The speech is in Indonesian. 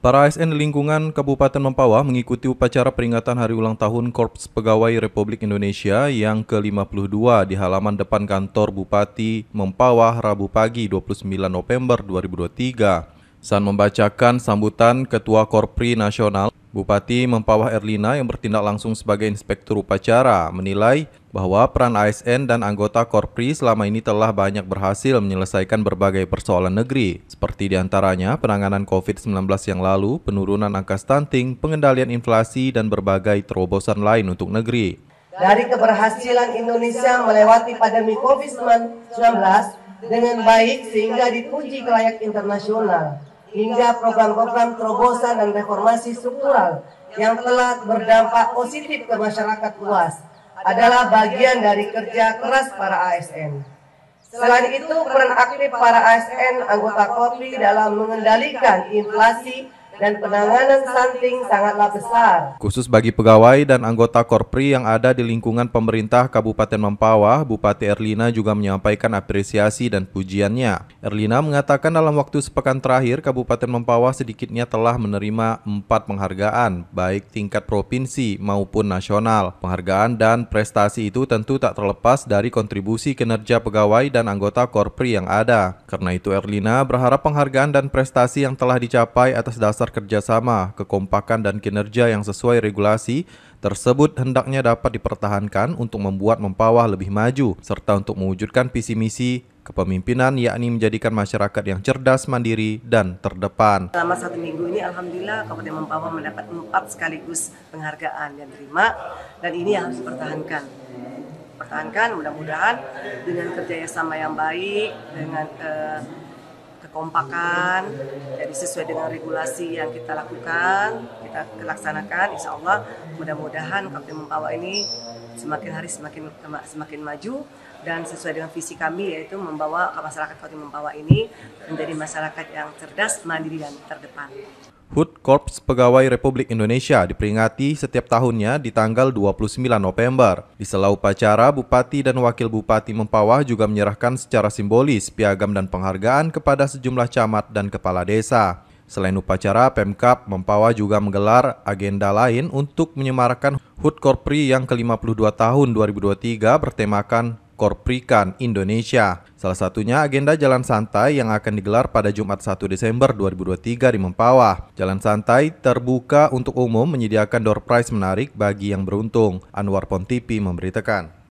Para ASN lingkungan Kabupaten Mempawah mengikuti upacara peringatan Hari Ulang Tahun Korps Pegawai Republik Indonesia yang ke-52 di halaman depan kantor Bupati Mempawah Rabu pagi 29 November 2023. Saat membacakan sambutan Ketua Korpri Nasional, Bupati Mempawah Erlina yang bertindak langsung sebagai inspektur upacara menilai bahwa peran ASN dan anggota Korpri selama ini telah banyak berhasil menyelesaikan berbagai persoalan negeri, seperti diantaranya penanganan COVID-19 yang lalu, penurunan angka stunting, pengendalian inflasi, dan berbagai terobosan lain untuk negeri. Dari keberhasilan Indonesia melewati pandemi COVID-19 dengan baik sehingga dipuji kelayak layak internasional, hingga program-program terobosan dan reformasi struktural yang telah berdampak positif ke masyarakat luas adalah bagian dari kerja keras para ASN. Selain itu, peran aktif para ASN anggota kopi dalam mengendalikan inflasi dan penanganan stunting sangatlah besar. Khusus bagi pegawai dan anggota Korpri yang ada di lingkungan pemerintah Kabupaten Mempawah, Bupati Erlina juga menyampaikan apresiasi dan pujiannya. Erlina mengatakan dalam waktu sepekan terakhir, Kabupaten Mempawah sedikitnya telah menerima empat penghargaan, baik tingkat provinsi maupun nasional. Penghargaan dan prestasi itu tentu tak terlepas dari kontribusi kinerja pegawai dan anggota Korpri yang ada. Karena itu Erlina berharap penghargaan dan prestasi yang telah dicapai atas dasar dasar kerjasama, kekompakan, dan kinerja yang sesuai regulasi tersebut hendaknya dapat dipertahankan untuk membuat Mempawah lebih maju, serta untuk mewujudkan visi misi kepemimpinan yakni menjadikan masyarakat yang cerdas, mandiri, dan terdepan. Selama satu minggu ini Alhamdulillah Kabupaten Mempawah mendapat empat sekaligus penghargaan yang terima dan ini yang harus dipertahankan. Pertahankan mudah-mudahan dengan kerjasama yang baik, dengan uh, kekompakan jadi sesuai dengan regulasi yang kita lakukan kita laksanakan insya Allah mudah-mudahan Kabupaten membawa ini semakin hari semakin semakin maju dan sesuai dengan visi kami yaitu membawa masyarakat Kabupaten membawa ini menjadi masyarakat yang cerdas, mandiri dan terdepan. HUT Korps Pegawai Republik Indonesia diperingati setiap tahunnya di tanggal 29 November. Di sela upacara, Bupati dan Wakil Bupati Mempawah juga menyerahkan secara simbolis piagam dan penghargaan kepada sejumlah camat dan kepala desa. Selain upacara, Pemkap Mempawah juga menggelar agenda lain untuk menyemarakan HUT Korpri yang ke-52 tahun 2023 bertemakan Korprikan Indonesia. Salah satunya agenda Jalan Santai yang akan digelar pada Jumat 1 Desember 2023 di Mempawah. Jalan Santai terbuka untuk umum menyediakan door prize menarik bagi yang beruntung. Anwar Pontipi memberitakan.